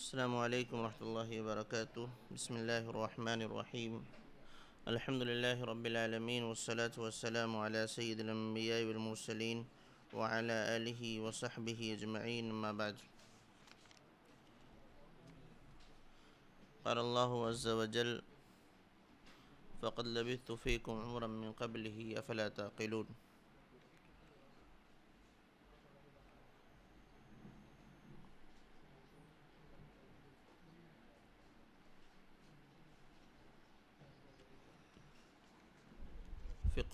السلام عليكم ورحمة الله وبركاته بسم الله الرحمن الرحيم الحمد لله رب العالمين والصلاة والسلام على سيد الأنبياء والمرسلين وعلى آله وصحبه أجمعين ما بعد قال الله عز وجل فقد لبثت فيكم عمرا من قبله أفلا تعقلون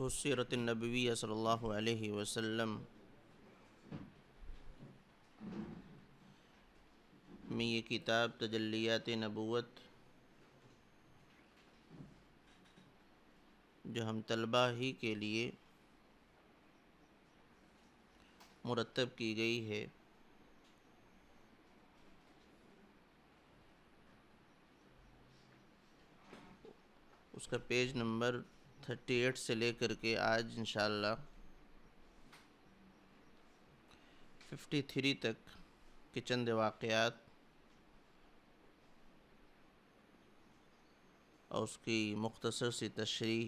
सीरत नबी सल्लल्लाहु में ये किताब तजलियात नबूत जो हम तलबा ही के लिए मुरतब की गई है उसका पेज नंबर थर्टी एट से लेकर के आज इनशाला फिफ्टी थ्री तक के चंद वाक़ात और उसकी मुख्तसर सी तशरी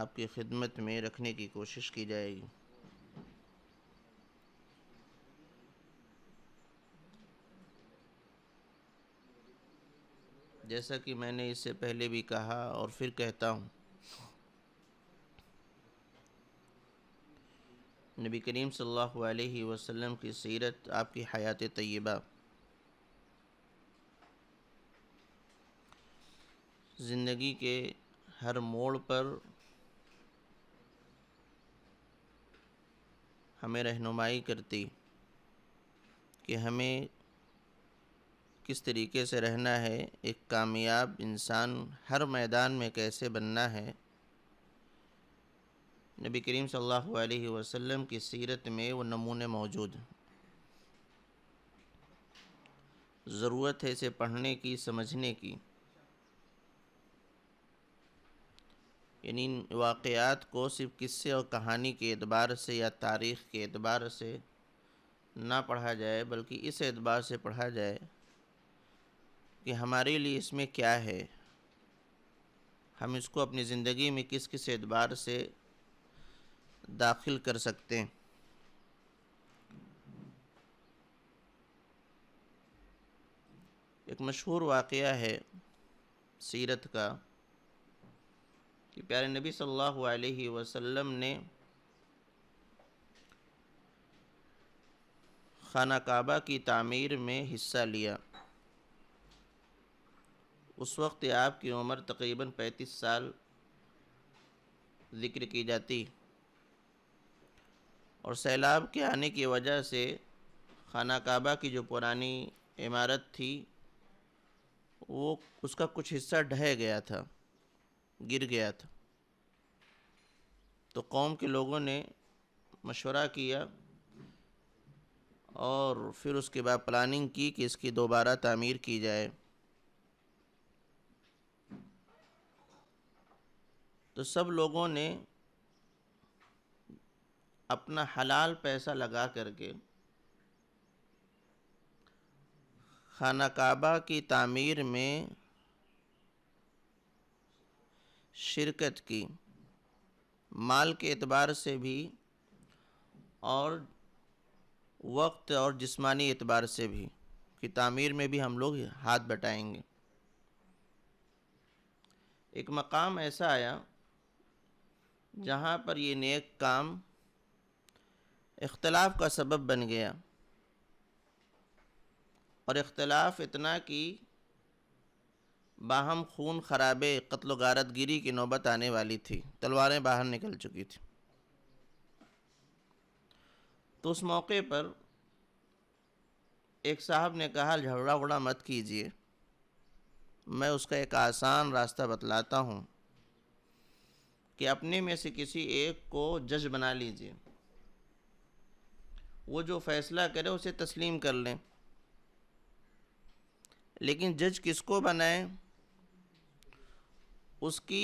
आपकी खिदमत में रखने की कोशिश की जाएगी जैसा कि मैंने इससे पहले भी कहा और फिर कहता हूँ नबी करीम सल्लल्लाहु अलैहि वसल्लम की सीरत आपकी हयात तय्यबा ज़िंदगी के हर मोड़ पर हमें रहनुमाई करती कि हमें किस तरीके से रहना है एक कामयाब इंसान हर मैदान में कैसे बनना है नबी करीम सल्लल्लाहु अलैहि वसल्लम की सीरत में वो नमूने मौजूद हैं ज़रूरत है इसे पढ़ने की समझने की यानी इन वाक़ात को सिर्फ किस्से और कहानी के एतबार से या तारीख़ के एतबार से ना पढ़ा जाए बल्कि इस एतबार से पढ़ा जाए कि हमारे लिए इसमें क्या है हम इसको अपनी ज़िंदगी में किस किस एतबार से दाखिल कर सकते हैं एक मशहूर वाक़ है सीरत का कि प्यारे नबी सल्लल्लाहु अलैहि वसल्लम ने खाना काबा की तामीर में हिस्सा लिया उस वक्त आपकी उम्र तकरीबन 35 साल जिक्र की जाती और सैलाब के आने की वजह से खाना काबा की जो पुरानी इमारत थी वो उसका कुछ हिस्सा ढह गया था गिर गया था तो कौम के लोगों ने मशवरा किया और फिर उसके बाद प्लानिंग की कि इसकी दोबारा तामीर की जाए तो सब लोगों ने अपना हलाल पैसा लगा करके खाना काबा की तामीर में शिरकत की माल के एतबार से भी और वक्त और जिस्मानी एतबार से भी कि तामीर में भी हम लोग हाथ बटाएंगे एक मकाम ऐसा आया जहाँ पर ये नेक काम इख्तलाफ का सबब बन गया और इख्तलाफ इतना कि बाहम खून खराबे कत्ल गारत गिरी की नौबत आने वाली थी तलवारें बाहर निकल चुकी थी तो उस मौके पर एक साहब ने कहा झगड़ा उड़ा मत कीजिए मैं उसका एक आसान रास्ता बतलाता हूँ कि अपने में से किसी एक को जज बना लीजिए वो जो फैसला करे उसे तस्लीम कर लें लेकिन जज किसको बनाए उसकी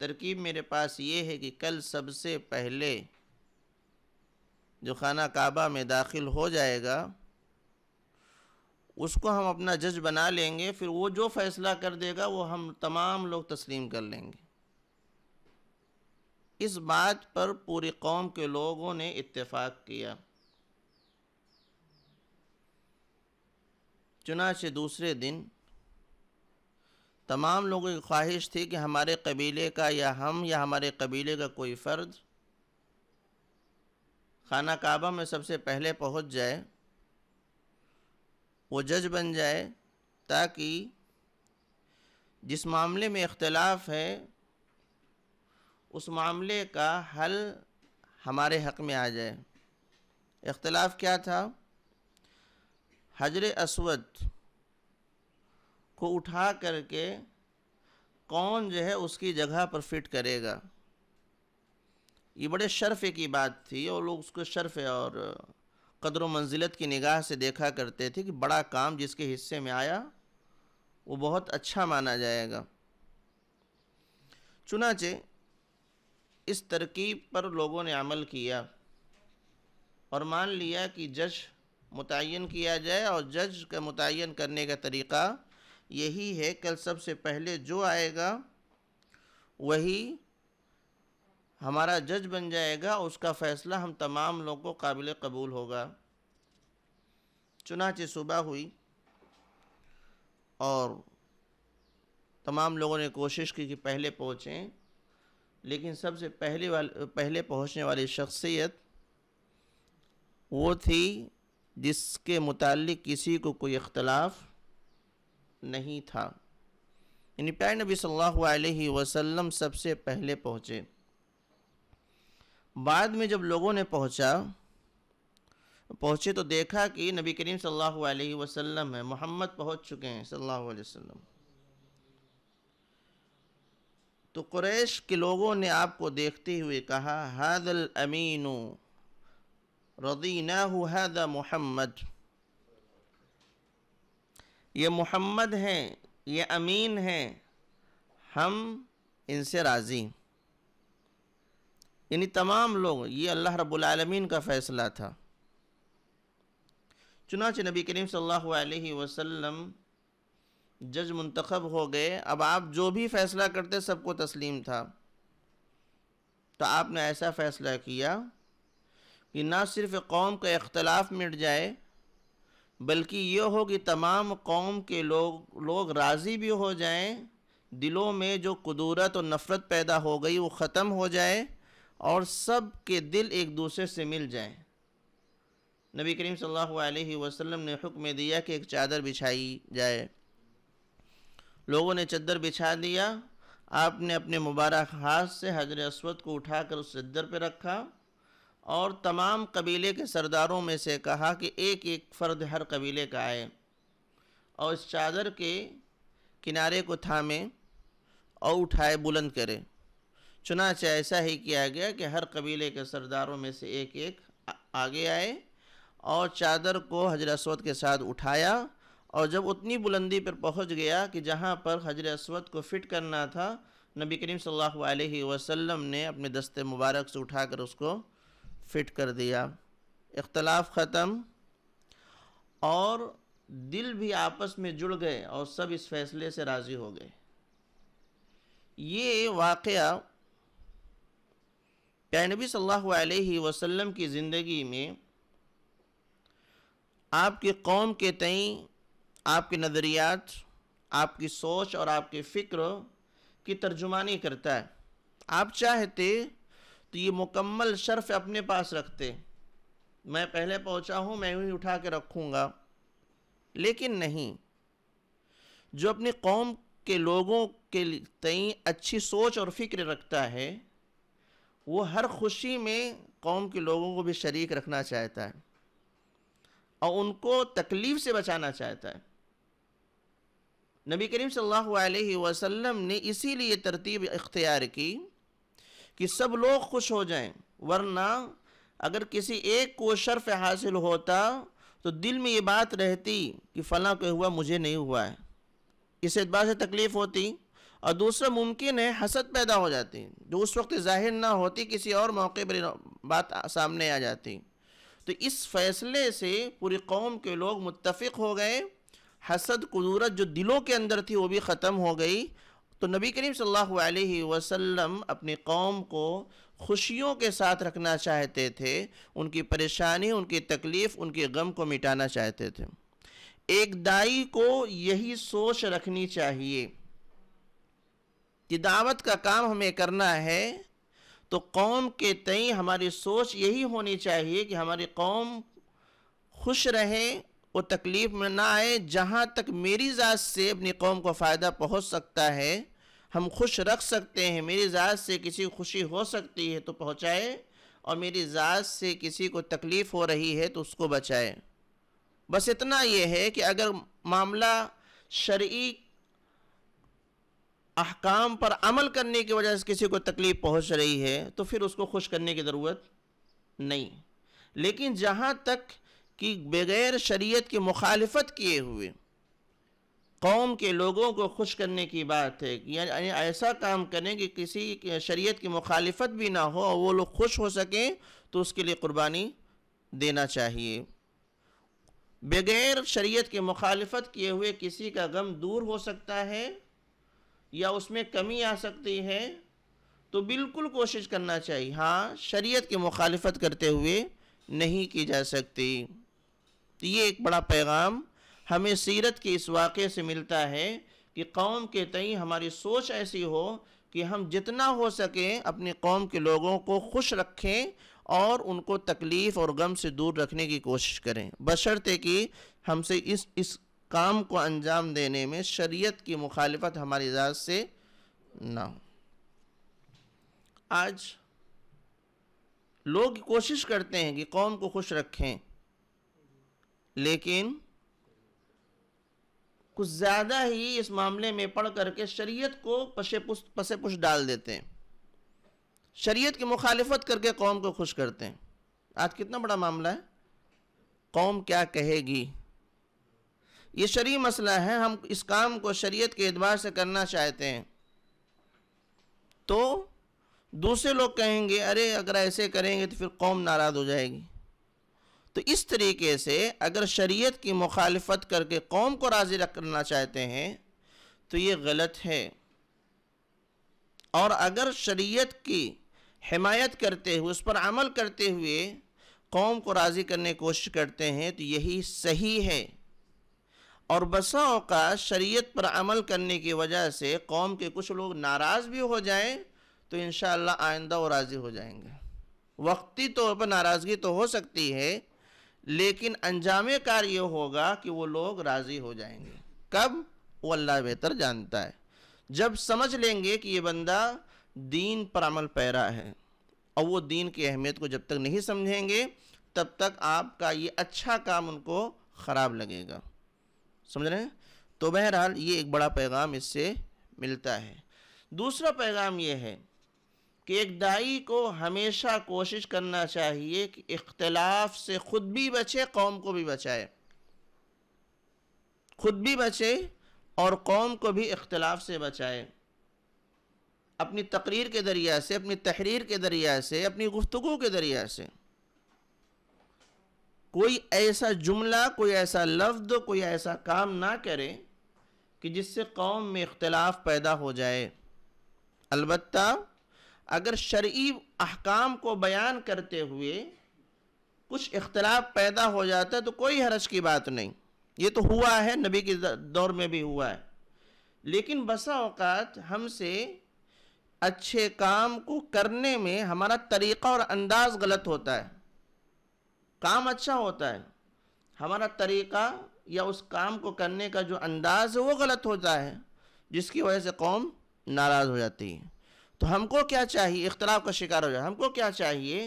तरकीब मेरे पास ये है कि कल सबसे पहले जो खाना काबा में दाखिल हो जाएगा उसको हम अपना जज बना लेंगे फिर वो जो फ़ैसला कर देगा वो हम तमाम लोग तस्लीम कर लेंगे इस बात पर पूरी कौम के लोगों ने इत्तेफाक किया चुनाचे दूसरे दिन तमाम लोगों की ख्वाहिश थी कि हमारे कबीले का या हम या हमारे कबीले का कोई फ़र्द खाना काबा में सबसे पहले पहुंच जाए वो जज बन जाए ताकि जिस मामले में इख्तलाफ है उस मामले का हल हमारे हक़ में आ जाए इख्तलाफ क्या था हजर असवद को उठा करके कौन जो है उसकी जगह पर फिट करेगा ये बड़े शर्फ़ की बात थी और लोग उसको शर्फ़ और कदर मंजिलत की निगाह से देखा करते थे कि बड़ा काम जिसके हिस्से में आया वो बहुत अच्छा माना जाएगा चुनाचे इस तरकीब पर लोगों ने अमल किया और मान लिया कि जज मुतन किया जाए और जज का मुतन करने का तरीक़ा यही है कल सबसे पहले जो आएगा वही हमारा जज बन जाएगा उसका फ़ैसला हम तमाम लोगों को काबिल कबूल होगा चुनाच सुबह हुई और तमाम लोगों ने कोशिश की कि पहले पहुँचें लेकिन सबसे पहले वाले पहले पहुंचने वाली शख्सियत वो थी जिसके मुतालिक किसी को कोई इख्तलाफ नहीं था यानी प्यार नबी सल्लल्लाहु अलैहि वसल्लम सबसे पहले पहुँचे बाद में जब लोगों ने पहुँचा पहुँचे तो देखा कि नबी करीम सल्लल्लाहु अलैहि वसल्लम है मोहम्मद पहुँच चुके हैं सल्लल्लाहु अलैहि वसल्लम तो क्रैश के लोगों ने आपको देखते हुए कहा हादल अमीन रदीना हद मोहम्मद ये मोहम्मद हैं ये अमीन हैं हम इनसे राज़ी यानी तमाम लोग ये अल्लाह रब्लमीन का फ़ैसला था चुनाच नबी करीम सल्लल्लाहु अलैहि वसल्लम जज मंतखब हो गए अब आप जो भी फ़ैसला करते सबको तस्लीम था तो आपने ऐसा फ़ैसला किया कि ना सिर्फ़ कौम का इख्तलाफ मिट जाए बल्कि ये हो कि तमाम कौम के लोग लोग राज़ी भी हो जाएं दिलों में जो कदूरत और नफ़रत पैदा हो गई वो ख़त्म हो जाए और सब के दिल एक दूसरे से मिल जाएं नबी करीम सल्लल्लाहु अलैहि वसल्लम ने हुक्म दिया कि एक चादर बिछाई जाए लोगों ने चद्दर बिछा दिया आपने अपने मुबारक हाथ से हजर असवद को उठाकर उस चद्दर पर रखा और तमाम कबीले के सरदारों में से कहा कि एक एक फ़र्द हर कबीले का आए और इस चादर के किनारे को थामे और उठाए बुलंद करे चुनाचे ऐसा ही किया गया कि हर कबीले के सरदारों में से एक एक आगे आए और चादर को हजर असवद के साथ उठाया और जब उतनी बुलंदी पर पहुंच गया कि जहां पर हजर असवद को फिट करना था नबी करीम सल्लल्लाहु अलैहि वसल्लम ने अपने दस्ते मुबारक से उठाकर उसको फिट कर दिया इख्तलाफ ख़त्म और दिल भी आपस में जुड़ गए और सब इस फैसले से राज़ी हो गए ये वाक़ नबी सल्लल्लाहु अलैहि वसल्लम की ज़िंदगी में आपकी कौम के तई आपके नज़रियात आपकी सोच और आपके फ़िक्र की तर्जुमानी करता है आप चाहते तो ये मुकम्मल शर्फ अपने पास रखते मैं पहले पहुंचा हूं मैं ही उठा के रखूंगा लेकिन नहीं जो अपनी कौम के लोगों के तई अच्छी सोच और फिक्र रखता है वो हर खुशी में कौम के लोगों को भी शरीक रखना चाहता है और उनको तकलीफ़ से बचाना चाहता है नबी करीम सल्लल्लाहु अलैहि वसल्लम ने इसीलिए तरतीब इख्तियार की कि सब लोग खुश हो जाएं वरना अगर किसी एक को शर्फ हासिल होता तो दिल में ये बात रहती कि फ़लाँ को हुआ मुझे नहीं हुआ है इस एतबार से तकलीफ़ होती और दूसरा मुमकिन है हसद पैदा हो जाती जो उस वक्त जाहिर ना होती किसी और मौके पर बात सामने आ जाती तो इस फैसले से पूरी कौम के लोग मुतफ़ हो गए हसद कुदूरत जो दिलों के अंदर थी वो भी ख़त्म हो गई तो नबी करीम सल्लल्लाहु अलैहि वसल्लम अपनी कौम को खुशियों के साथ रखना चाहते थे उनकी परेशानी उनकी तकलीफ़ उनके गम को मिटाना चाहते थे एक दाई को यही सोच रखनी चाहिए कि दावत का काम हमें करना है तो कौम के तई हमारी सोच यही होनी चाहिए कि हमारी कौम खुश रहे वो तकलीफ़ में ना आए जहाँ तक मेरी ज़ात से अपनी कौम को फ़ायदा पहुँच सकता है हम खुश रख सकते हैं मेरी ज़ात से किसी को खुशी हो सकती है तो पहुँचाए और मेरी ज़ात से किसी को तकलीफ़ हो रही है तो उसको बचाए बस इतना ये है कि अगर मामला शर्ई अहकाम पर अमल करने की वजह से किसी को तकलीफ़ पहुँच रही है तो फिर उसको खुश करने की ज़रूरत नहीं लेकिन जहाँ तक कि बग़ैर शरीयत की मुखालफत किए हुए कौम के लोगों को खुश करने की बात है यानी ऐसा काम करें कि किसी शरीयत की मुखालफत भी ना हो और वो लोग खुश हो सकें तो उसके लिए कुर्बानी देना चाहिए बग़ैर शरीयत के मुखालफत किए हुए किसी का गम दूर हो सकता है या उसमें कमी आ सकती है तो बिल्कुल कोशिश करना चाहिए हाँ शरीयत की मुखालफत करते हुए नहीं की जा सकती तो ये एक बड़ा पैगाम हमें सीरत के इस वाक़े से मिलता है कि कौम के तई हमारी सोच ऐसी हो कि हम जितना हो सके अपनी कौम के लोगों को खुश रखें और उनको तकलीफ़ और गम से दूर रखने की कोशिश करें बशर्ते कि हमसे इस इस काम को अंजाम देने में शरीयत की मुखालफत हमारी ज़ात से ना हो आज लोग कोशिश करते हैं कि कौम को खुश रखें लेकिन कुछ ज़्यादा ही इस मामले में पढ़ करके शरीयत को पशे पुश पसे पुश डाल देते हैं शरीयत की मुखालफत करके कौम को खुश करते हैं आज कितना बड़ा मामला है कौम क्या कहेगी ये शरी मसला है हम इस काम को शरीयत के एतबार से करना चाहते हैं तो दूसरे लोग कहेंगे अरे अगर ऐसे करेंगे तो फिर कौम नाराज़ हो जाएगी तो इस तरीके से अगर शरीयत की मुखालफत करके कौम को राज़ी रखना चाहते हैं तो ये गलत है और अगर शरीयत की हमायत करते हुए उस पर अमल करते हुए कौम को राज़ी करने की कोशिश करते हैं तो यही सही है और बसा का शरीयत पर अमल करने की वजह से कौम के कुछ लोग नाराज़ भी हो जाएं तो इन आइंदा वो राज़ी हो जाएंगे वक्ती तौर तो पर नाराज़गी तो हो सकती है लेकिन अंजाम कार ये होगा कि वो लोग राज़ी हो जाएंगे कब वो अल्लाह बेहतर जानता है जब समझ लेंगे कि ये बंदा दीन पर अमल पैरा है और वो दीन की अहमियत को जब तक नहीं समझेंगे तब तक आपका ये अच्छा काम उनको ख़राब लगेगा समझ रहे हैं तो बहरहाल ये एक बड़ा पैगाम इससे मिलता है दूसरा पैगाम ये है कि एक दाई को हमेशा कोशिश करना चाहिए कि इख्तलाफ से ख़ुद भी बचे कौम को भी बचाए ख़ुद भी बचे और कौम को भी इख्तलाफ से बचाए अपनी तकरीर के दरिया से अपनी तहरीर के दरिया से अपनी गुफ्तु के ज़रिया से कोई ऐसा जुमला कोई ऐसा लफ्ज़ कोई ऐसा काम ना करे कि जिससे कौम में इख्तलाफ पैदा हो जाए अलबत्ता अगर शर्य अहकाम को बयान करते हुए कुछ इख्तलाफ पैदा हो जाता है तो कोई हरज की बात नहीं ये तो हुआ है नबी के दौर में भी हुआ है लेकिन बसा अवकात हमसे अच्छे काम को करने में हमारा तरीक़ा और अंदाज़ गलत होता है काम अच्छा होता है हमारा तरीक़ा या उस काम को करने का जो अंदाज़ है वो गलत होता है जिसकी वजह से कौम नाराज़ हो जाती है तो हमको क्या चाहिए इख्तलाफ का शिकार हो जाए हमको क्या चाहिए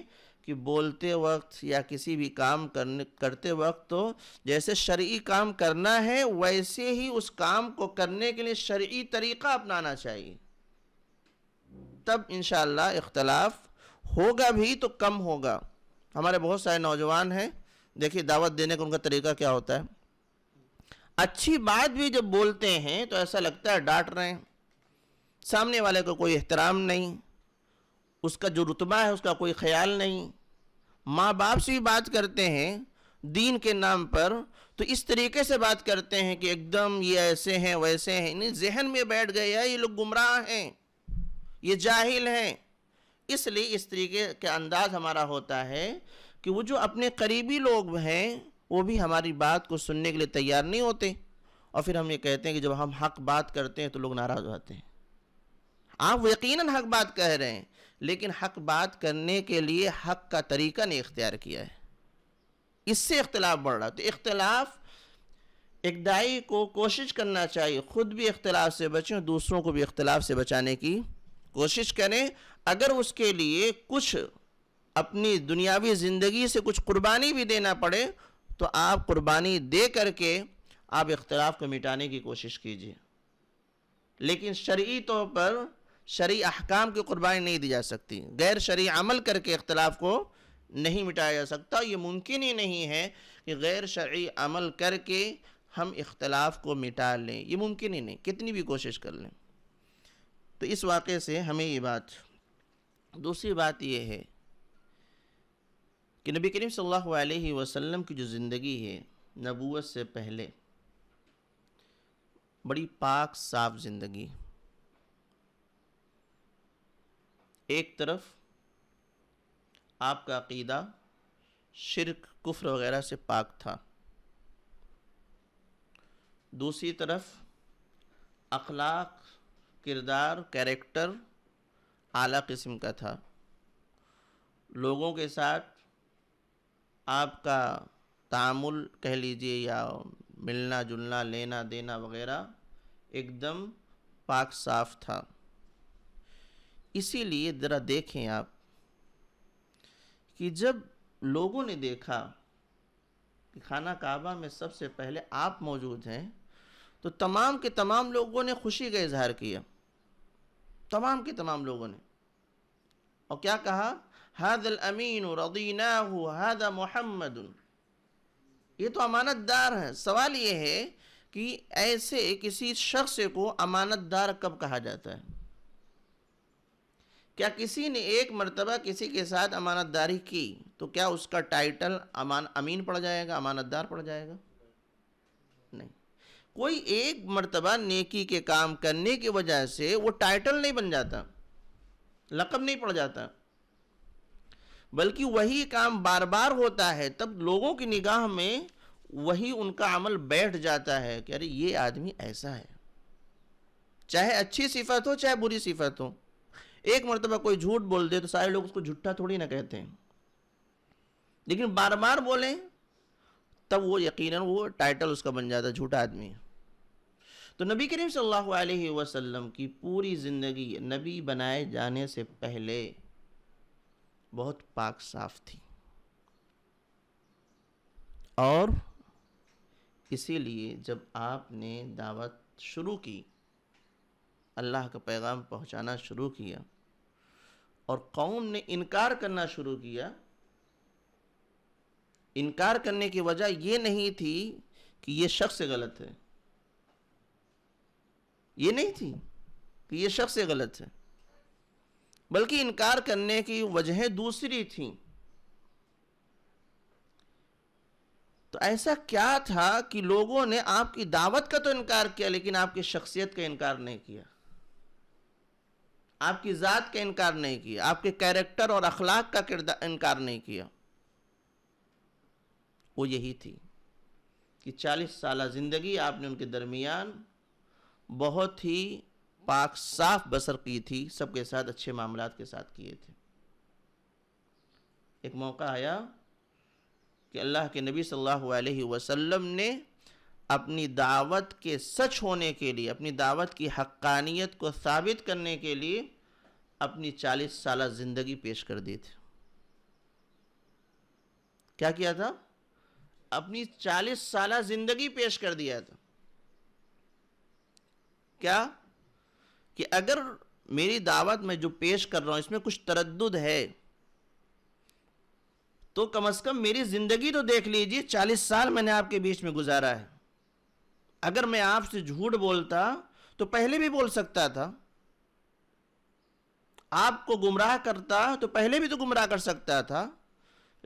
कि बोलते वक्त या किसी भी काम करने करते वक्त तो जैसे शर्य काम करना है वैसे ही उस काम को करने के लिए शर्य तरीक़ा अपनाना चाहिए तब इन इख्तलाफ होगा भी तो कम होगा हमारे बहुत सारे नौजवान हैं देखिए दावत देने का उनका तरीका क्या होता है अच्छी बात भी जब बोलते हैं तो ऐसा लगता है डांट रहे हैं सामने वाले को कोई एहतराम नहीं उसका जो रुतबा है उसका कोई ख्याल नहीं माँ बाप से भी बात करते हैं दीन के नाम पर तो इस तरीके से बात करते हैं कि एकदम ये ऐसे हैं वैसे हैं इन्हें जहन में बैठ गए हैं ये लोग गुमराह हैं ये जाहिल हैं इसलिए इस तरीके का अंदाज हमारा होता है कि वो जो अपने करीबी लोग हैं वो भी हमारी बात को सुनने के लिए तैयार नहीं होते और फिर हम ये कहते हैं कि जब हम हक बात करते हैं तो लोग नाराज़ होते हैं आप यकीनन हक बात कह रहे हैं लेकिन हक बात करने के लिए हक का तरीका नहीं इख्तियार किया है इससे इख्तलाफ बढ़ रहा तो इख्तलाफ दाई को कोशिश करना चाहिए ख़ुद भी इख्तलाफ से बचें दूसरों को भी इख्तलाफ से बचाने की कोशिश करें अगर उसके लिए कुछ अपनी दुनियावी ज़िंदगी से कुछ कुर्बानी भी देना पड़े तो आप कुर्बानी दे करके आप इख्तलाफ को मिटाने की कोशिश कीजिए लेकिन शर्य तौर तो पर शरी अहकाम की कुर्बानी नहीं दी जा सकती गैर शरी अमल करके इख्तलाफ को नहीं मिटाया जा सकता ये मुमकिन ही नहीं है कि गैर शरी अमल करके हम इख्तलाफ को मिटा लें ये मुमकिन ही नहीं कितनी भी कोशिश कर लें तो इस वाक़े से हमें ये बात दूसरी बात यह है कि नबी करीम सल्लल्लाहु अलैहि वसल्लम की जो ज़िंदगी है नबूत से पहले बड़ी पाक साफ ज़िंदगी एक तरफ आपका अकीदा शिरक कुफ्र वगैरह से पाक था दूसरी तरफ अखलाक किरदार कैरेक्टर आला किस्म का था लोगों के साथ आपका तामुल कह लीजिए या मिलना जुलना लेना देना वगैरह एकदम पाक साफ था इसीलिए ज़रा देखें आप कि जब लोगों ने देखा कि खाना काबा में सबसे पहले आप मौजूद हैं तो तमाम के तमाम लोगों ने खुशी का इजहार किया तमाम के तमाम लोगों ने और क्या कहा हादल अमीन रदीना हादा मोहम्मद ये तो अमानतदार है सवाल ये है कि ऐसे किसी शख्स को अमानतदार कब कहा जाता है क्या किसी ने एक मरतबा किसी के साथ अमानतदारी की तो क्या उसका टाइटल अमान अमीन पड़ जाएगा अमानतदार पड़ जाएगा नहीं कोई एक मरतबा नेकी के काम करने की वजह से वो टाइटल नहीं बन जाता लकब नहीं पड़ जाता बल्कि वही काम बार बार होता है तब लोगों की निगाह में वही उनका अमल बैठ जाता है कि अरे ये आदमी ऐसा है चाहे अच्छी सिफत हो चाहे बुरी सिफत हो एक मरतबा कोई झूठ बोल दे तो सारे लोग उसको झूठा थोड़ी ना कहते हैं लेकिन बार बार बोलें तब वो यकीनन वो टाइटल उसका बन जाता है झूठा आदमी तो नबी करीम सल्लल्लाहु अलैहि वसल्लम की पूरी ज़िंदगी नबी बनाए जाने से पहले बहुत पाक साफ थी और इसीलिए जब आपने दावत शुरू की अल्लाह का पैगाम पहुंचाना शुरू किया और कौम ने इनकार करना शुरू किया इनकार करने की वजह यह नहीं थी कि यह शख्स गलत है यह नहीं थी कि यह शख्स गलत है बल्कि इनकार करने की वजहें दूसरी थी तो ऐसा क्या था कि लोगों ने आपकी दावत का तो इनकार किया लेकिन आपकी शख्सियत का इनकार नहीं किया आपकी ज़ात का इनकार नहीं किया आपके कैरेक्टर और अखलाक का किरदार इनकार नहीं किया वो यही थी कि चालीस साल ज़िंदगी आपने उनके दरमियान बहुत ही पाक साफ बसर की थी सबके साथ अच्छे मामला के साथ किए थे एक मौका आया कि अल्लाह के नबी सल्लल्लाहु अलैहि वसल्लम ने अपनी दावत के सच होने के लिए अपनी दावत की हक्कानियत को साबित करने के लिए अपनी चालीस साल ज़िंदगी पेश कर दी थी क्या किया था अपनी चालीस साल ज़िंदगी पेश कर दिया था क्या कि अगर मेरी दावत में जो पेश कर रहा हूँ इसमें कुछ तरद है तो कम से कम मेरी ज़िंदगी तो देख लीजिए चालीस साल मैंने आपके बीच में गुजारा है अगर मैं आपसे झूठ बोलता तो पहले भी बोल सकता था आपको गुमराह करता तो पहले भी तो गुमराह कर सकता था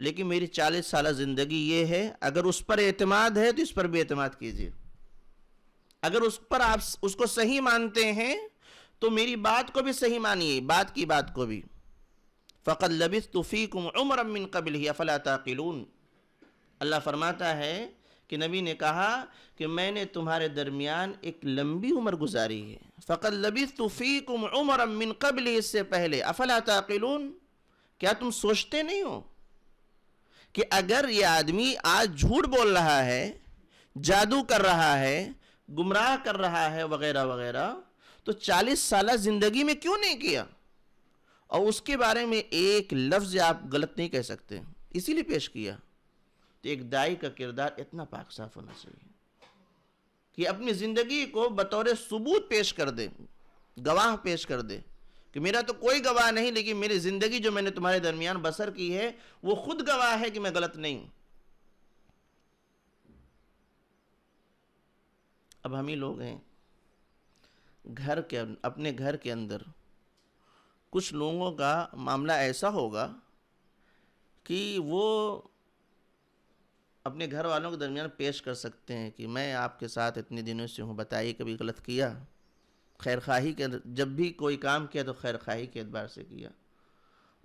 लेकिन मेरी चालीस साल ज़िंदगी ये है अगर उस पर एतमाद है तो इस पर भी एतमाद कीजिए अगर उस पर आप उसको सही मानते हैं तो मेरी बात को भी सही मानिए बात की बात को भी फ़कत लबिस तुफ़ी कुम उमर अमिन कबिल ही अफला अल्लाह फरमाता है कि नबी ने कहा कि मैंने तुम्हारे दरमियान एक लंबी उम्र गुजारी है फ़कत लबी तुफ़ी कुम उम्र अमिन कबल इससे पहले अफला ताकिलून क्या तुम सोचते नहीं हो कि अगर ये आदमी आज झूठ बोल रहा है जादू कर रहा है गुमराह कर रहा है वगैरह वगैरह तो चालीस साल ज़िंदगी में क्यों नहीं किया और उसके बारे में एक लफ्ज़ आप गलत नहीं कह सकते इसीलिए पेश किया तो एक दाई का किरदार इतना पाक साफ होना चाहिए कि अपनी ज़िंदगी को बतौर सबूत पेश कर दे गवाह पेश कर दे कि मेरा तो कोई गवाह नहीं लेकिन मेरी ज़िंदगी जो मैंने तुम्हारे दरमियान बसर की है वो खुद गवाह है कि मैं गलत नहीं अब हम ही लोग हैं घर के अपने घर के अंदर कुछ लोगों का मामला ऐसा होगा कि वो अपने घर वालों के दरमियान पेश कर सकते हैं कि मैं आपके साथ इतने दिनों से हूँ बताइए कभी गलत किया खैर खाही के जब भी कोई काम किया तो खैर खाही के अतबार से किया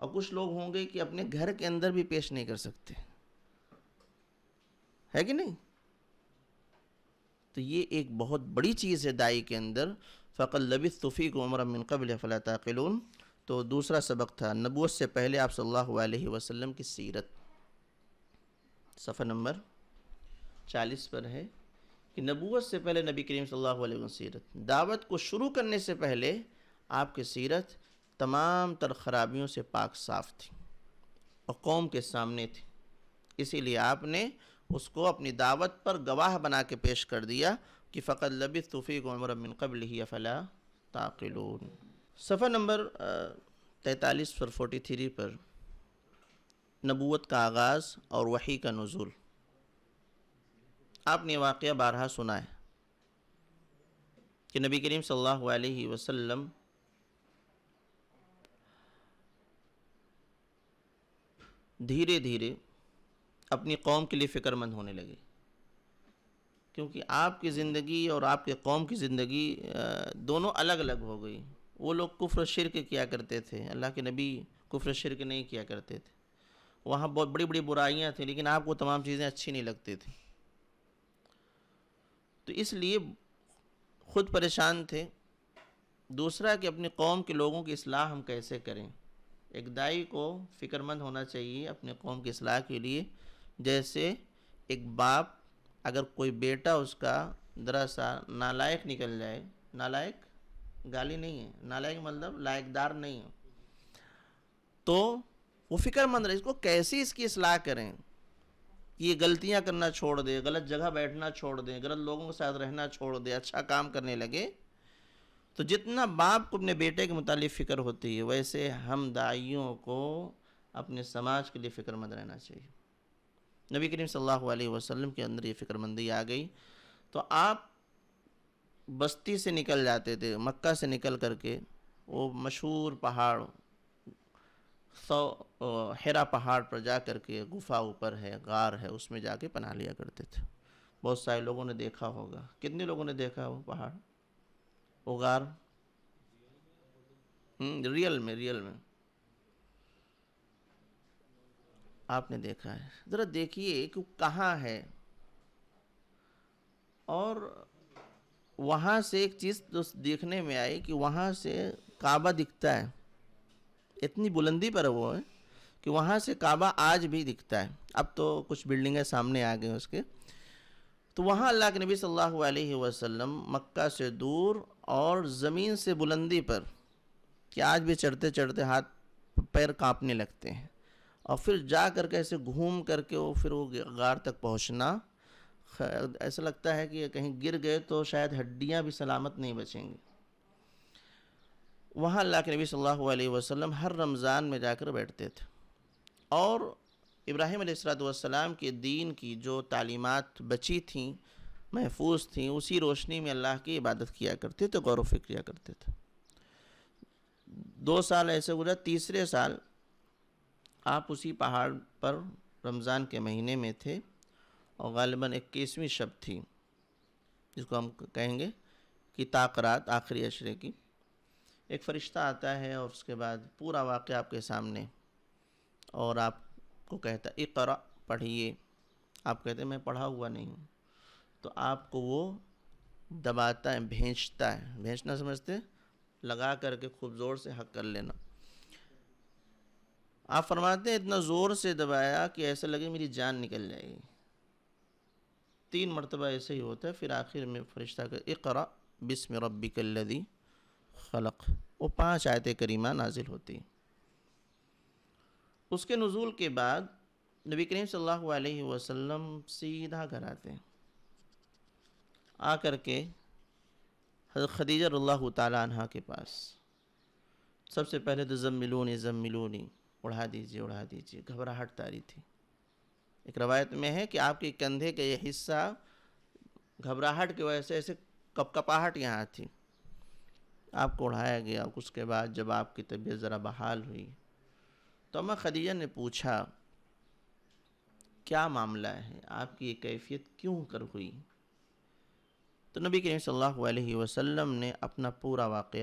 और कुछ लोग होंगे कि अपने घर के अंदर भी पेश नहीं कर सकते है कि नहीं तो ये एक बहुत बड़ी चीज़ है दाई के अंदर फ़कल लबिस सूफ़ी को उम्र मिनकबल फ़लाता तो दूसरा सबक था नबूत से पहले आप सल्लल्लाहु अलैहि वसल्लम की सीरत सफ़र नंबर चालीस पर है कि नबूत से पहले नबी करीम सल्लल्लाहु अलैहि वसल्लम सीरत दावत को शुरू करने से पहले आपकी सीरत तमाम तर खराबियों से पाक साफ थी और कौम के सामने थी इसीलिए आपने उसको अपनी दावत पर गवाह बना के पेश कर दिया कि फ़कत लबी तूफ़ी उमर मिन कबल ही अफला ताकिल सफ़र नंबर तैतालीस पर फोटी थ्री पर नबूत का आगाज़ और वही का नज़ुल आपने वाक़ बारहा सुना है कि नबी करीम सल्लल्लाहु अलैहि वसल्लम धीरे धीरे अपनी कौम के लिए फ़िक्रमंद होने लगे क्योंकि आपकी ज़िंदगी और आपके कौम की ज़िंदगी दोनों अलग अलग हो गई वो लोग कुफ्र शिरक किया करते थे अल्लाह के नबी कुफ्र शिरक नहीं किया करते थे वहाँ बहुत बड़ी बड़ी बुराइयाँ थी लेकिन आपको तमाम चीज़ें अच्छी नहीं लगती थी तो इसलिए खुद परेशान थे दूसरा कि अपनी कौम के लोगों की असलाह हम कैसे करें एक दाई को फ़िक्रमंद होना चाहिए अपने कौम की असलाह के लिए जैसे एक बाप अगर कोई बेटा उसका दरअसा नालायक निकल जाए नालायक गाली नहीं है नालायक मतलब लायकदार नहीं है तो वो फिक्रमंद रहे इसको कैसे इसकी असलाह करें कि ये गलतियाँ करना छोड़ दे गलत जगह बैठना छोड़ दें गलत लोगों के साथ रहना छोड़ दे अच्छा काम करने लगे तो जितना बाप को अपने बेटे के मुतालिक फ़िक्र होती है वैसे हम दाइयों को अपने समाज के लिए फ़िक्रमंद रहना चाहिए नबी करीम सल्लल्लाहु अलैहि वसल्लम के अंदर ये फ़िक्रमंदी आ गई तो आप बस्ती से निकल जाते थे मक्का से निकल करके वो मशहूर पहाड़ सौ हेरा पहाड़ पर जा कर के गुफा ऊपर है गार है उसमें जाके पना लिया करते थे बहुत सारे लोगों ने देखा होगा कितने लोगों ने देखा वो पहाड़ वो गार हम्म, रियल में रियल में आपने देखा है ज़रा देखिए कि कहाँ है और वहाँ से एक चीज़ तो देखने में आई कि वहाँ से काबा दिखता है इतनी बुलंदी पर वो है कि वहाँ से काबा आज भी दिखता है अब तो कुछ बिल्डिंगें सामने आ गई उसके तो वहाँ अल्लाह के नबी सल्लल्लाहु अलैहि वसल्लम मक्का से दूर और ज़मीन से बुलंदी पर कि आज भी चढ़ते चढ़ते हाथ पैर कांपने लगते हैं और फिर जा कर के ऐसे घूम करके वो फिर वो गार तक पहुँचना ऐसा लगता है कि कहीं गिर गए तो शायद हड्डियाँ भी सलामत नहीं बचेंगी वहाँ अल्लाह के नबी सल्लल्लाहु अलैहि वसल्लम हर रमज़ान में जाकर बैठते थे और इब्राहिम अलैहिस्सलाम के दीन की जो तालीमात बची थीं महफूज थीं उसी रोशनी में अल्लाह की इबादत किया करते थे गौर फिक्र किया करते थे दो साल ऐसे गुजरा तीसरे साल आप उसी पहाड़ पर रमज़ान के महीने में थे और गालिबा इक्कीसवीं शब थी जिसको हम कहेंगे कि ताकरात आखिरी अशरे की एक फ़रिश्ता आता है और उसके बाद पूरा वाक़ आपके सामने और आपको कहता है इकरा पढ़िए आप कहते हैं मैं पढ़ा हुआ नहीं हूँ तो आपको वो दबाता है भेजता है भेजना समझते लगा करके खूब ज़ोर से हक कर लेना आप फरमाते हैं इतना ज़ोर से दबाया कि ऐसा लगे मेरी जान निकल जाएगी तीन मरतबा ऐसे ही होता है फिर आखिर में फ़रिश्ता का इकरा बिस्म रबी कल्लदी खलक वो पाँच आयत करीमा नाजिल होती उसके नज़ुल के बाद नबी करीम सल्लल्लाहु अलैहि वसल्लम सीधा घर आते आ कर के खदीजा रल्लाह के पास सबसे पहले तो ज़म मिलूनी ज़म मिलूनी उड़ा दीजिए उड़ा दीजिए घबराहट तारी थी एक रवायत में है कि आपके कंधे का यह हिस्सा घबराहट की वजह से ऐसे कपकपाहट यहाँ थी आपको उड़ाया गया उसके बाद जब आपकी तबीयत ज़रा बहाल हुई तो अम्मा खदीजा ने पूछा क्या मामला है आपकी ये कैफियत क्यों कर हुई तो नबी करीम सल्लल्लाहु अलैहि वसल्लम ने अपना पूरा वाक़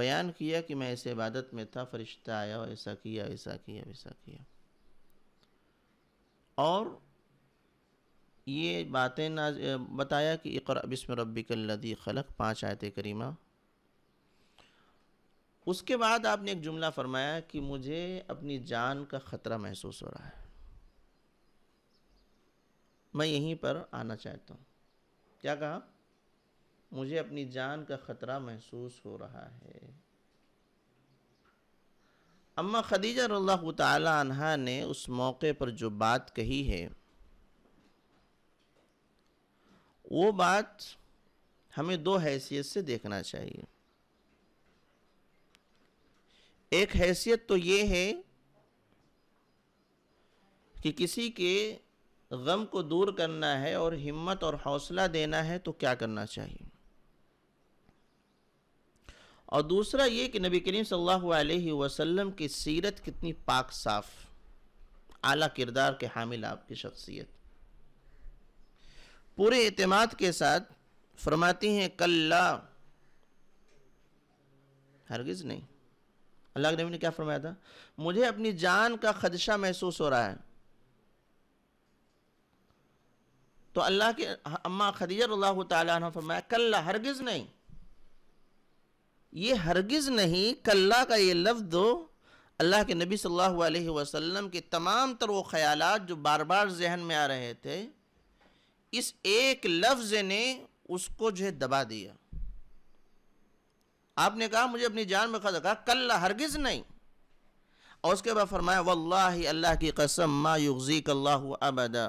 बयान किया कि मैं ऐसे इबादत में था फरिश्ता आया और ऐसा किया ऐसा किया वैसा किया और ये बातें ना बताया कि इकर के लदी खलक पाँच आयत करीमा उसके बाद आपने एक जुमला फरमाया कि मुझे अपनी जान का ख़तरा महसूस हो रहा है मैं यहीं पर आना चाहता हूँ क्या कहा मुझे अपनी जान का ख़तरा महसूस हो रहा है अम्मा खदीजा रल्ला तहा ने उस मौके पर जो बात कही है वो बात हमें दो हैसियत से देखना चाहिए एक हैसियत तो ये है कि किसी के गम को दूर करना है और हिम्मत और हौसला देना है तो क्या करना चाहिए और दूसरा ये कि नबी करीम सल्लल्लाहु अलैहि वसल्लम की सीरत कितनी पाक साफ आला किरदार के हामिल आपकी शख्सियत पूरे अतमाद के साथ फरमाती हैं कल्ला हरगिज़ नहीं अल्लाह के नबी ने क्या फरमाया था मुझे अपनी जान का खदशा महसूस हो रहा है तो अल्लाह के अम्मा खदीजर तला फरमाया कल्ला हरगिज़ नहीं ये हरगिज़ नहीं कल्ला का ये लफ्ज़ दो अल्लाह के नबी सल्लल्लाहु अलैहि वसल्लम के तमाम तर वो ख्यालात जो बार बार जहन में आ रहे थे इस एक लफ्ज ने उसको जो है दबा दिया आपने कहा मुझे अपनी जान में खतरा कहा कल हरगिज नहीं और उसके बाद फरमाया वल्लाह अल्लाह की कसम मा युजीक अल्लाह अबदा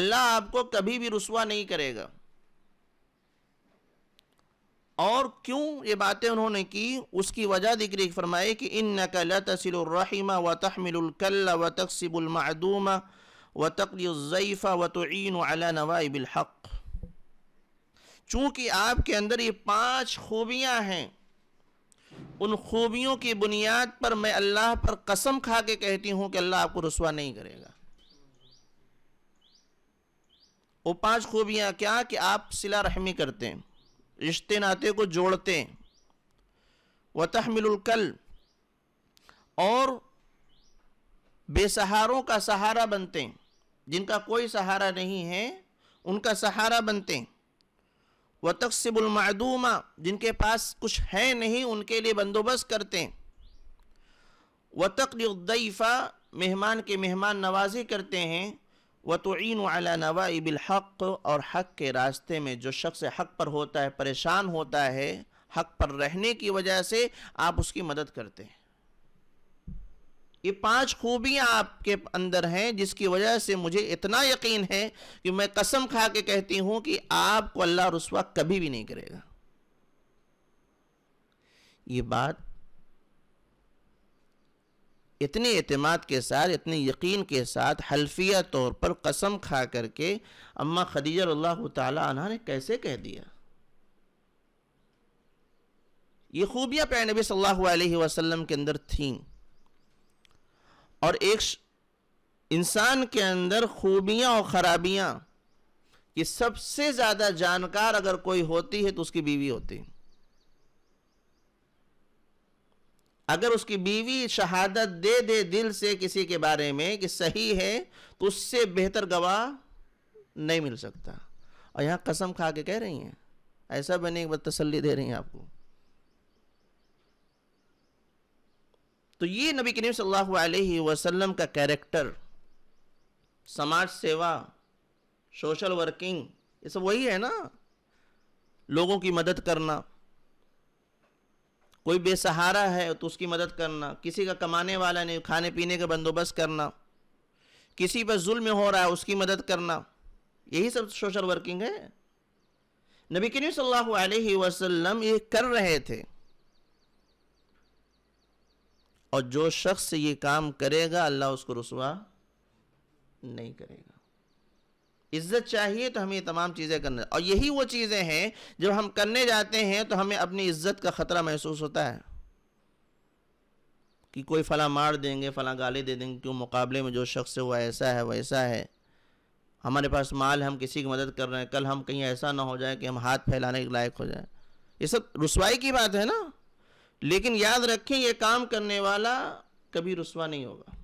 अल्लाह आपको कभी भी रसवा नहीं करेगा और क्यों ये बातें उन्होंने की उसकी वजह रही फरमाए कि इन नकल तसिलरहिमा व तहमिलकल व तकसिबुलमदूमा व तकलीफ़ा व तोन अला नवाइबिल हक़ चूँकि आपके अंदर ये पाँच खूबियाँ हैं उन खूबियों की बुनियाद पर मैं अल्लाह पर कसम खा के कहती हूँ कि अल्लाह आपको रसवा नहीं करेगा वो पांच खूबियाँ क्या कि आप सिला रहमी करते हैं रिश्ते नाते को जोड़ते हैं व तहमिलकल और बेसहारों का सहारा बनते हैं जिनका कोई सहारा नहीं है उनका सहारा बनते हैं व तकसिबुलमदूमा जिनके पास कुछ है नहीं उनके लिए बंदोबस्त करते हैं व तकलीफ़ा मेहमान के मेहमान नवाजी करते हैं व तोन अला नवाबिलहक़ और हक़ के रास्ते में जो शख्स हक़ पर होता है परेशान होता है हक़ पर रहने की वजह से आप उसकी मदद करते हैं ये पांच खूबियां आपके अंदर हैं जिसकी वजह से मुझे इतना यकीन है कि मैं कसम खा के कहती हूं कि आपको अल्लाह रसवा कभी भी नहीं करेगा ये बात इतने अतमाद के साथ इतने यकीन के साथ हल्फिया तौर पर कसम खा करके अम्मा खदीजा अल्लाह तह ने कैसे कह दिया ये खूबियाँ प्यार नबी सल्लल्लाहु अलैहि वसल्लम के अंदर थीं और एक इंसान के अंदर खूबियां और ख़राबियां ये सबसे ज़्यादा जानकार अगर कोई होती है तो उसकी बीवी होती है अगर उसकी बीवी शहादत दे दे दिल से किसी के बारे में कि सही है तो उससे बेहतर गवाह नहीं मिल सकता और यहाँ कसम खा के कह रही हैं ऐसा बने एक बार तसली दे रही हैं आपको तो ये नबी करीम सल्लल्लाहु अलैहि वसल्लम का कैरेक्टर समाज सेवा सोशल वर्किंग ये सब वही है ना लोगों की मदद करना कोई बेसहारा है तो उसकी मदद करना किसी का कमाने वाला नहीं खाने पीने का बंदोबस्त करना किसी पर जुल्म हो रहा है उसकी मदद करना यही सब सोशल वर्किंग है नबी करीम सल्लल्लाहु अलैहि वसल्लम ये कर रहे थे और जो शख्स ये काम करेगा अल्लाह उसको रसवा नहीं करेगा इज्जत चाहिए तो हमें ये तमाम चीज़ें करना और यही वो चीज़ें हैं जब हम करने जाते हैं तो हमें अपनी इज्जत का ख़तरा महसूस होता है कि कोई फ़ला मार देंगे फ़ला गाली दे देंगे क्यों मुकाबले में जो शख्स है वह ऐसा है वैसा है हमारे पास माल हम किसी की मदद कर रहे हैं कल हम कहीं ऐसा ना हो जाए कि हम हाथ फैलाने के लायक हो जाए ये सब रसवाई की बात है ना लेकिन याद रखें यह काम करने वाला कभी रसवा नहीं होगा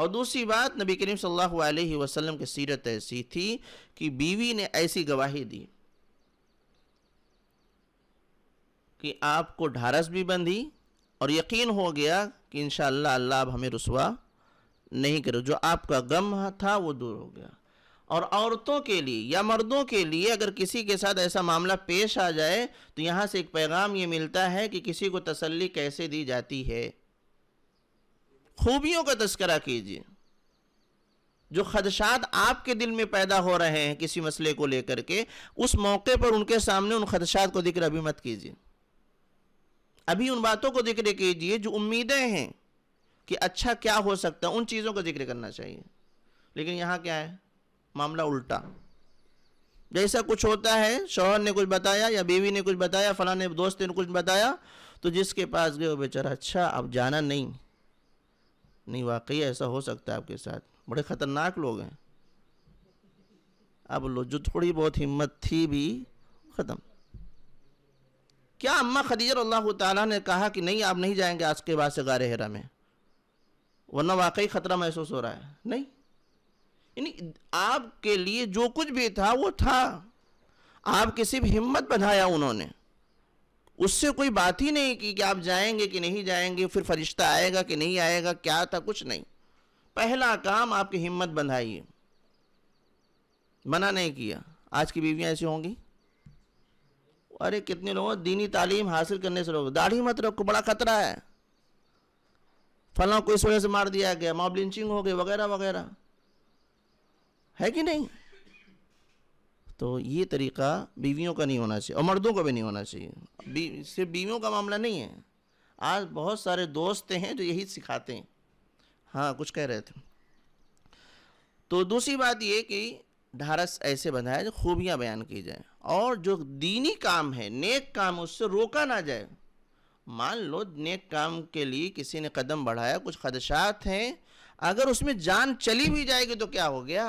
और दूसरी बात नबी करीम सल्लल्लाहु अलैहि वसल्लम की सीरत ऐसी थी कि बीवी ने ऐसी गवाही दी कि आपको ढारस भी बंधी और यकीन हो गया कि इन अल्लाह अब हमें रसवा नहीं करो जो आपका गम था वो दूर हो गया और औरतों के लिए या मर्दों के लिए अगर किसी के साथ ऐसा मामला पेश आ जाए तो यहाँ से एक पैगाम ये मिलता है कि किसी को तसल्ली कैसे दी जाती है खूबियों का तस्करा कीजिए जो खदशात आपके दिल में पैदा हो रहे हैं किसी मसले को लेकर के उस मौके पर उनके सामने उन खदशात को जिक्र अभी मत कीजिए अभी उन बातों को जिक्र कीजिए जो उम्मीदें हैं कि अच्छा क्या हो सकता है उन चीज़ों का जिक्र करना चाहिए लेकिन यहाँ क्या है मामला उल्टा जैसा कुछ होता है शोहर ने कुछ बताया या बीवी ने कुछ बताया फला ने दोस्त ने कुछ बताया तो जिसके पास गए वो बेचारा अच्छा अब जाना नहीं नहीं वाकई ऐसा हो सकता है आपके साथ बड़े ख़तरनाक लोग हैं अब लो जो थोड़ी बहुत हिम्मत थी भी ख़त्म क्या अम्मा खदीजर अल्लाह ताला ने कहा कि नहीं आप नहीं जाएंगे आज के बाद से गारे हेरा में वरना वाकई ख़तरा महसूस हो रहा है नहीं यानी आपके लिए जो कुछ भी था वो था आपकी सिर्फ हिम्मत बनाया उन्होंने उससे कोई बात ही नहीं की कि आप जाएंगे कि नहीं जाएंगे फिर फरिश्ता आएगा कि नहीं आएगा क्या था कुछ नहीं पहला काम आपकी हिम्मत बंधाई मना नहीं किया आज की बीवियाँ ऐसी होंगी अरे कितने लोगों दीनी तालीम हासिल करने से लोग दाढ़ी मत रखो बड़ा खतरा है फला को इस वजह से मार दिया गया मॉब लिंचिंग हो गई वगैरह वगैरह है कि नहीं तो ये तरीका बीवियों का नहीं होना चाहिए और मर्दों का भी नहीं होना चाहिए बी, सिर्फ बीवियों का मामला नहीं है आज बहुत सारे दोस्त हैं जो यही सिखाते हैं हाँ कुछ कह रहे थे तो दूसरी बात ये कि ढारस ऐसे बंधा जो खूबियाँ बयान की जाए और जो दीनी काम है नेक काम उससे रोका ना जाए मान लो नेक काम के लिए किसी ने कदम बढ़ाया कुछ खदशात हैं अगर उसमें जान चली भी जाएगी तो क्या हो गया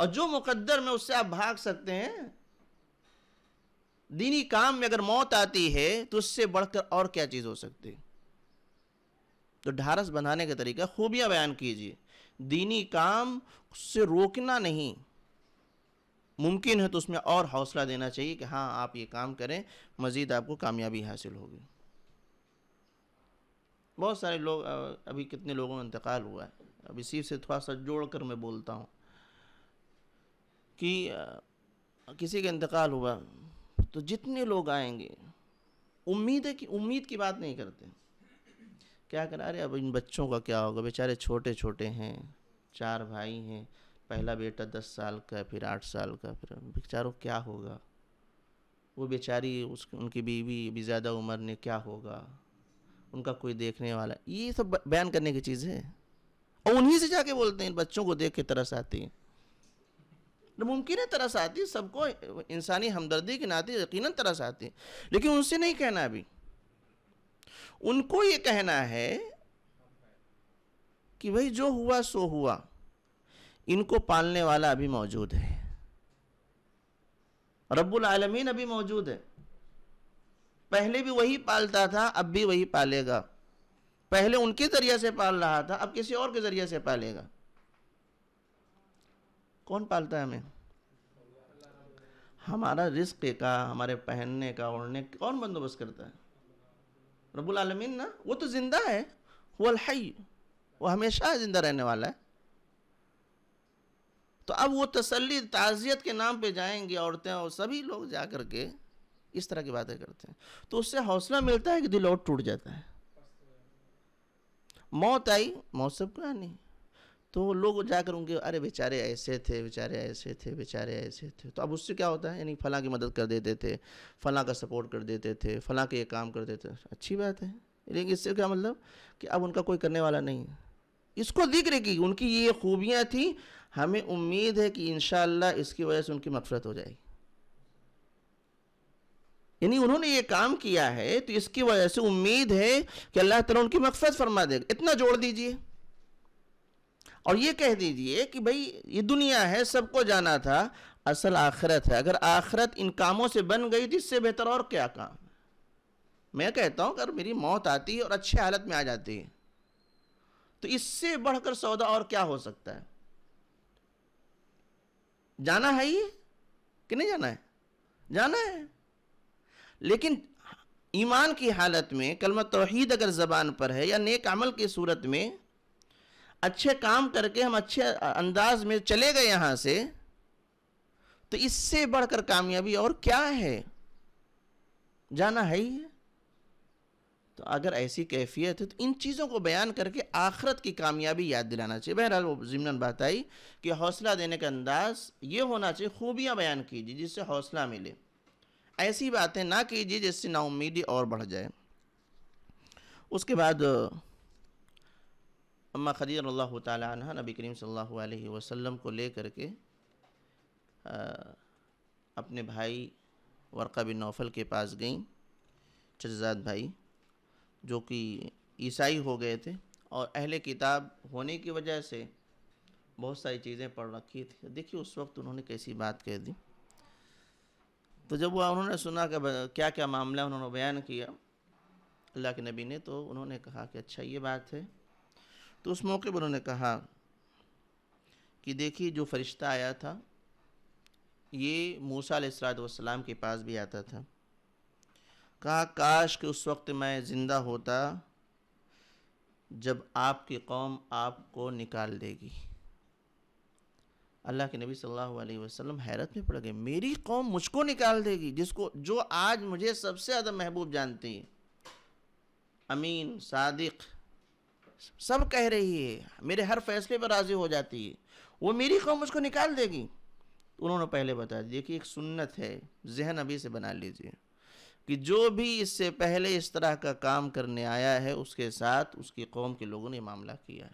और जो मुकद्दर में उससे आप भाग सकते हैं दीनी काम में अगर मौत आती है तो उससे बढ़कर और क्या चीज़ हो सकती है तो ढारस बनाने का तरीका खूबियाँ बयान कीजिए दीनी काम से रोकना नहीं मुमकिन है तो उसमें और हौसला देना चाहिए कि हाँ आप ये काम करें मज़ीद आपको कामयाबी हासिल होगी बहुत सारे लोग अभी कितने लोगों का इंतकाल हुआ है अब इसी से थोड़ा सा जोड़ कर मैं बोलता हूँ कि किसी का इंतकाल हुआ तो जितने लोग आएंगे उम्मीद है कि उम्मीद की बात नहीं करते क्या करा रहे अब इन बच्चों का क्या होगा बेचारे छोटे छोटे हैं चार भाई हैं पहला बेटा दस साल का फिर आठ साल का फिर बेचारों क्या होगा वो बेचारी उस उनकी बीवी भी ज़्यादा उम्र ने क्या होगा उनका कोई देखने वाला ये सब बयान करने की चीज़ है और उन्हीं से जाके बोलते हैं इन बच्चों को देख के तरस आती है मुमकिन है तरस आती सबको इंसानी हमदर्दी के नाते यकीन तरस आती लेकिन उनसे नहीं कहना अभी उनको ये कहना है कि भाई जो हुआ सो हुआ इनको पालने वाला अभी मौजूद है रब्बुल आलमीन अभी मौजूद है पहले भी वही पालता था अब भी वही पालेगा पहले उनके ज़रिए से पाल रहा था अब किसी और के ज़रिए से पालेगा कौन पालता है हमें हमारा रिस्क का हमारे पहनने का ओढ़ने का कौन बंदोबस्त करता है रबुल आलमीन ना वो तो ज़िंदा है वलहई वो हमेशा ज़िंदा रहने वाला है तो अब वो तसली ताज़ियत के नाम पे जाएंगे औरतें और सभी लोग जा कर के इस तरह की बातें करते हैं तो उससे हौसला मिलता है कि दिल और टूट जाता है मौत आई मौत सब नहीं तो लोग जाकर उनके अरे बेचारे ऐसे थे बेचारे ऐसे थे बेचारे ऐसे थे तो अब उससे क्या होता है यानी फ़लाँ की मदद कर देते थे फ़लाँ का सपोर्ट कर देते थे फ़लाँ के ये काम कर देते अच्छी बात है लेकिन इससे क्या मतलब कि अब उनका कोई करने वाला नहीं इसको इसको रहे कि उनकी ये खूबियाँ थी हमें उम्मीद है कि इन इसकी वजह से उनकी मफरत हो जाएगी यानी उन्होंने ये काम किया है तो इसकी वजह से उम्मीद है कि अल्लाह तला उनकी मकफत फरमा देगा इतना जोड़ दीजिए और ये कह दीजिए कि भाई ये दुनिया है सबको जाना था असल आखिरत है अगर आखिरत इन कामों से बन गई तो इससे बेहतर और क्या काम मैं कहता हूँ अगर मेरी मौत आती है और अच्छे हालत में आ जाती है तो इससे बढ़कर सौदा और क्या हो सकता है जाना है ये कि नहीं जाना है जाना है लेकिन ईमान की हालत में कलमा तोहहीद अगर ज़बान पर है या नेक अमल की सूरत में अच्छे काम करके हम अच्छे अंदाज में चले गए यहाँ से तो इससे बढ़कर कामयाबी और क्या है जाना है ही तो अगर ऐसी कैफियत है तो इन चीज़ों को बयान करके आखरत की कामयाबी याद दिलाना चाहिए बहरहाल वो ज़िमन बात आई कि हौसला देने का अंदाज़ ये होना चाहिए खूबियाँ बयान कीजिए जिससे हौसला मिले ऐसी बातें ना कीजिए जिससे नाउमीदी और बढ़ जाए उसके बाद अम्मा खदी अल्लाह तह नबी करीम सल्लल्लाहु अलैहि वसल्लम को ले करके अपने भाई वर्का बिन नौफल के पास गईं चजाद भाई जो कि ईसाई हो गए थे और अहले किताब होने की वजह से बहुत सारी चीज़ें पढ़ रखी थी देखिए उस वक्त उन्होंने कैसी बात कह दी तो जब वह उन्होंने सुना कि क्या क्या मामला उन्होंने बयान किया अल्लाह के नबी ने तो उन्होंने कहा कि अच्छा ये बात है तो उस मौके पर उन्होंने कहा कि देखिए जो फ़रिश्ता आया था ये मूसा सलाम के पास भी आता था कहा काश कि उस वक्त मैं ज़िंदा होता जब आपकी कौम आपको निकाल देगी अल्लाह के नबी सल्लल्लाहु अलैहि वसल्लम हैरत में पड़ गए मेरी कौम मुझको निकाल देगी जिसको जो आज मुझे सबसे ज़्यादा महबूब जानती है अमीन सादिक सब कह रही है मेरे हर फैसले पर राज़ी हो जाती है वो मेरी कौम उसको निकाल देगी तो उन्होंने पहले बता दिया कि एक सुन्नत है जहन अभी से बना लीजिए कि जो भी इससे पहले इस तरह का काम करने आया है उसके साथ उसकी कौम के लोगों ने मामला किया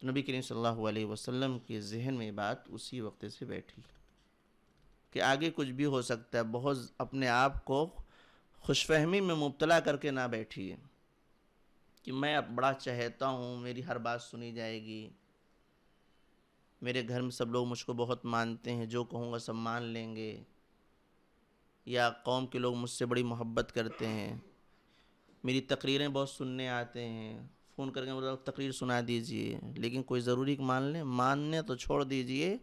तो नबी करीम सल्लल्लाहु अलैहि वसल्लम के जहन में बात उसी वक्त से बैठी कि आगे कुछ भी हो सकता है बहुत अपने आप को खुशफहमी में मुबतला करके ना बैठिए कि मैं अब बड़ा चाहता हूँ मेरी हर बात सुनी जाएगी मेरे घर में सब लोग मुझको बहुत मानते हैं जो कहूँगा सब मान लेंगे या कौम के लोग मुझसे बड़ी मोहब्बत करते हैं मेरी तकरीरें बहुत सुनने आते हैं फ़ोन करके बोला तकरीर सुना दीजिए लेकिन कोई ज़रूरी मान लें मानने तो छोड़ दीजिए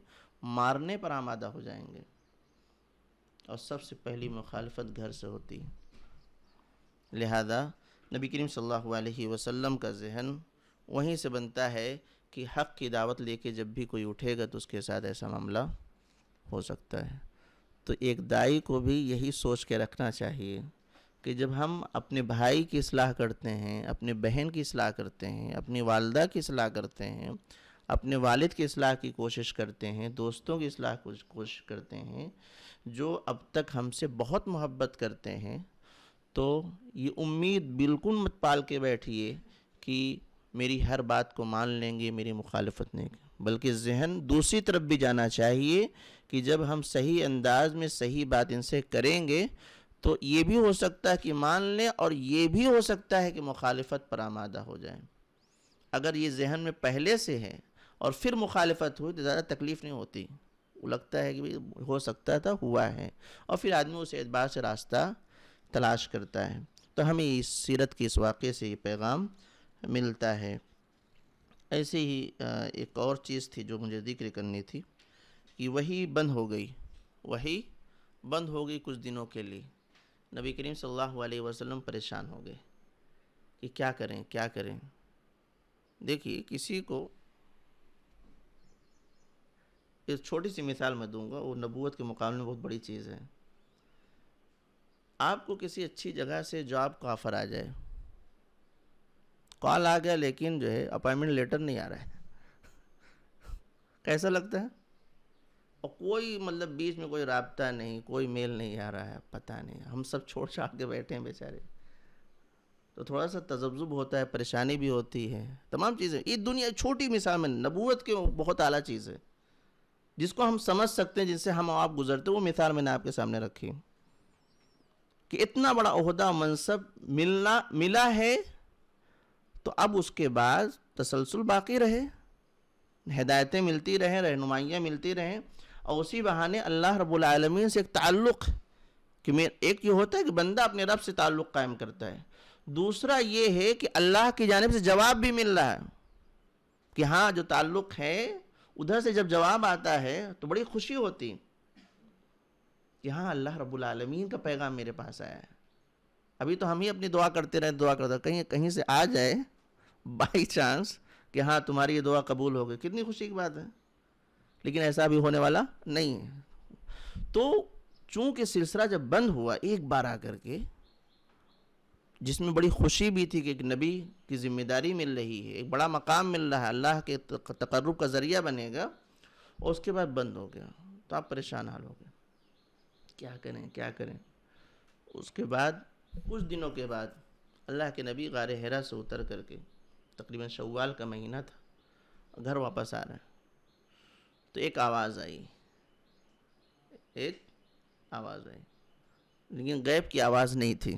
मारने पर आमादा हो जाएंगे और सबसे पहली मुखालफत घर से होती है लिहाजा नबी करीम सल्लल्लाहु अलैहि वसल्लम का जहन वहीं से बनता है कि हक़ की दावत लेके जब भी कोई उठेगा तो उसके साथ ऐसा मामला हो सकता है तो एक दाई को भी यही सोच के रखना चाहिए कि जब हम अपने भाई की सलाह करते हैं अपने बहन की सलाह करते हैं अपनी वालदा की सलाह करते हैं अपने वालिद की असलाह की कोशिश करते हैं दोस्तों की असलाह कोशिश करते हैं जो अब तक हमसे बहुत मोहब्बत करते हैं तो ये उम्मीद बिल्कुल मत पाल के बैठिए कि मेरी हर बात को मान लेंगे मेरी मुखालफत नहीं बल्कि जहन दूसरी तरफ भी जाना चाहिए कि जब हम सही अंदाज में सही बात इनसे करेंगे तो ये भी हो सकता है कि मान लें और ये भी हो सकता है कि मुखालफत पर आमादा हो जाए अगर ये जहन में पहले से है और फिर मुखालफत हुई तो ज़्यादा तकलीफ़ नहीं होती लगता है कि भाई हो सकता था हुआ है और फिर आदमी उस एतबार से रास्ता तलाश करता है तो हमें इस सीरत के इस वाक़े से ये पैगाम मिलता है ऐसे ही एक और चीज़ थी जो मुझे जिक्र करनी थी कि वही बंद हो गई वही बंद हो गई कुछ दिनों के लिए नबी करीम सल्लल्लाहु अलैहि वसल्लम परेशान हो गए कि क्या करें क्या करें देखिए किसी को एक छोटी सी मिसाल मैं दूंगा वो नबूत के मुकाबले में बहुत बड़ी चीज़ है आपको किसी अच्छी जगह से जॉब का ऑफ़र आ जाए कॉल आ गया लेकिन जो है अपॉइंटमेंट लेटर नहीं आ रहा है कैसा लगता है और कोई मतलब बीच में कोई रबता नहीं कोई मेल नहीं आ रहा है पता नहीं हम सब छोड़ छाड़ के बैठे हैं बेचारे तो थोड़ा सा तजब्जुब होता है परेशानी भी होती है तमाम चीज़ें ये दुनिया छोटी मिसाल में नबूत के बहुत अली चीज़ है जिसको हम समझ सकते हैं जिनसे हम आप गुजरते वो मिसाल मैंने आपके सामने रखी कि इतना बड़ा अहदा मनसब मिलना मिला है तो अब उसके बाद तसलसल बाकी रहे हदायतें मिलती रहें रहनुमाइयाँ मिलती रहें और उसी बहाने अल्लाह रबालमीन से एक ताल्लुक़ कि मे एक ये होता है कि बंदा अपने रब से ताल्लुक़ कायम करता है दूसरा ये है कि अल्लाह की जानब से जवाब भी मिल रहा है कि हाँ जो ताल्लुक़ है उधर से जब जवाब आता है तो बड़ी खुशी होती है कि हाँ अल्लाह रब्बुल आलमीन का पैगाम मेरे पास आया है अभी तो हम ही अपनी दुआ करते रहे दुआ करते कहीं कहीं से आ जाए बाई चांस कि हाँ तुम्हारी ये दुआ कबूल हो गई कितनी खुशी की बात है लेकिन ऐसा भी होने वाला नहीं है तो चूँकि सिलसिला जब बंद हुआ एक बार आकर के जिसमें बड़ी खुशी भी थी कि एक नबी की ज़िम्मेदारी मिल रही है एक बड़ा मकाम मिल रहा है अल्लाह के तकर्रब का ज़रिया बनेगा और उसके बाद बंद हो गया तो आप परेशान हाल हो गए क्या करें क्या करें उसके बाद कुछ दिनों के बाद अल्लाह के नबी गार हरा से उतर करके तकरीबन शवाल का महीना था घर वापस आ रहे हैं तो एक आवाज़ आई एक आवाज़ आई लेकिन गैब की आवाज़ नहीं थी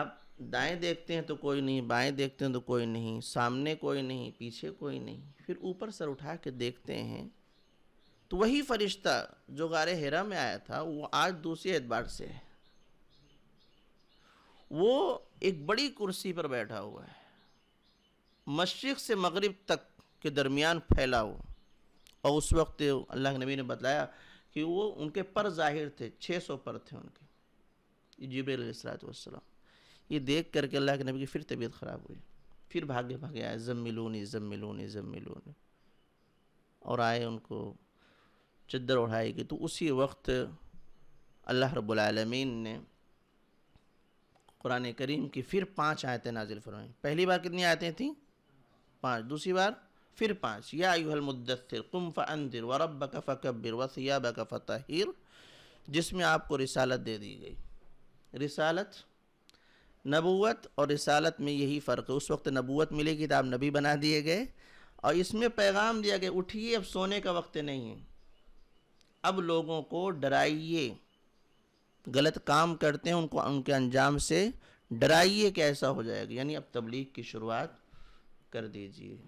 आप दाएं देखते हैं तो कोई नहीं बाएं देखते हैं तो कोई नहीं सामने कोई नहीं पीछे कोई नहीं फिर ऊपर सर उठा के देखते हैं तो वही फरिश्ता जो गार हेरा में आया था वो आज दूसरे एतबार से है वो एक बड़ी कुर्सी पर बैठा हुआ है मशरक़ से मगरब तक के दरमियान फैला हुआ और उस वक्त अल्लाह के नबी ने बताया कि वो उनके पर जाहिर थे 600 पर थे उनके वसलम ये देख करके अल्लाह के नबी की फिर तबीयत ख़राब हुई फिर भागे भागे आए जम मिलूनी जम मिलूनी जम मिलूनी और आए उनको चद्दर उठाएगी तो उसी वक्त अल्लाह रब्लमीन ने कुरान करीम की फिर पाँच आयतें नाजिल फरमाई पहली बार कितनी आयतें थीं पाँच दूसरी बार फिर पाँच या युहलमुद्दसर कुम अंदिर व रब का फ़कबिर व सियाब का फ़तहिर जिसमें आपको रिसालत दे दी गई रिसालत नबूत और रिसालत में यही फ़र्क है उस वक्त नबूत तो आप नबी बना दिए गए और इसमें पैगाम दिया गया उठिए अब सोने का वक्त नहीं है अब लोगों को डराइए गलत काम करते हैं उनको उनके अंजाम से डराइए कि ऐसा हो जाएगा यानी अब तबलीग की शुरुआत कर दीजिए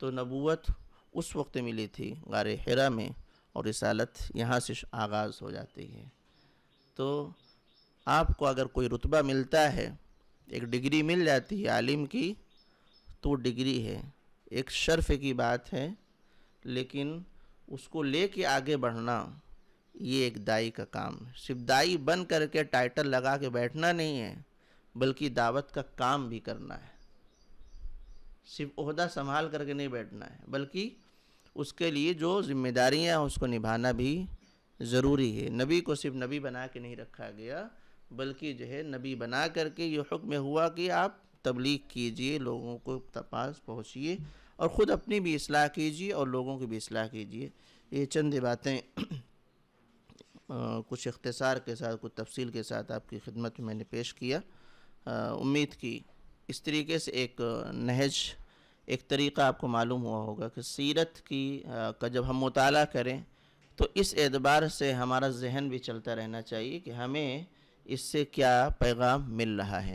तो नबूत उस वक्त मिली थी गार हरा में और हालत यहाँ से आगाज़ हो जाती है तो आपको अगर कोई रुतबा मिलता है एक डिग्री मिल जाती है आलिम की तो डिग्री है एक शर्फ की बात है लेकिन उसको ले के आगे बढ़ना ये एक दाई का काम है सिर्फ दाई बन करके टाइटल लगा के बैठना नहीं है बल्कि दावत का काम भी करना है सिर्फ अहदा संभाल करके नहीं बैठना है बल्कि उसके लिए जो जिम्मेदारियां हैं उसको निभाना भी ज़रूरी है नबी को सिर्फ नबी बना के नहीं रखा गया बल्कि जो है नबी बना करके ये हुक्म हुआ कि आप तबलीग कीजिए लोगों को पास पहुँचिए और ख़ुद अपनी भी असलाह कीजिए और लोगों की भी असलाह कीजिए ये चंद बातें कुछ अख्तसार के साथ कुछ तफसील के साथ आपकी खिदमत में मैंने पेश किया उम्मीद की इस तरीके से एक नहज एक तरीक़ा आपको मालूम हुआ होगा कि सीरत की का जब हम मताल करें तो इस एतबार से हमारा जहन भी चलता रहना चाहिए कि हमें इससे क्या पैगाम मिल रहा है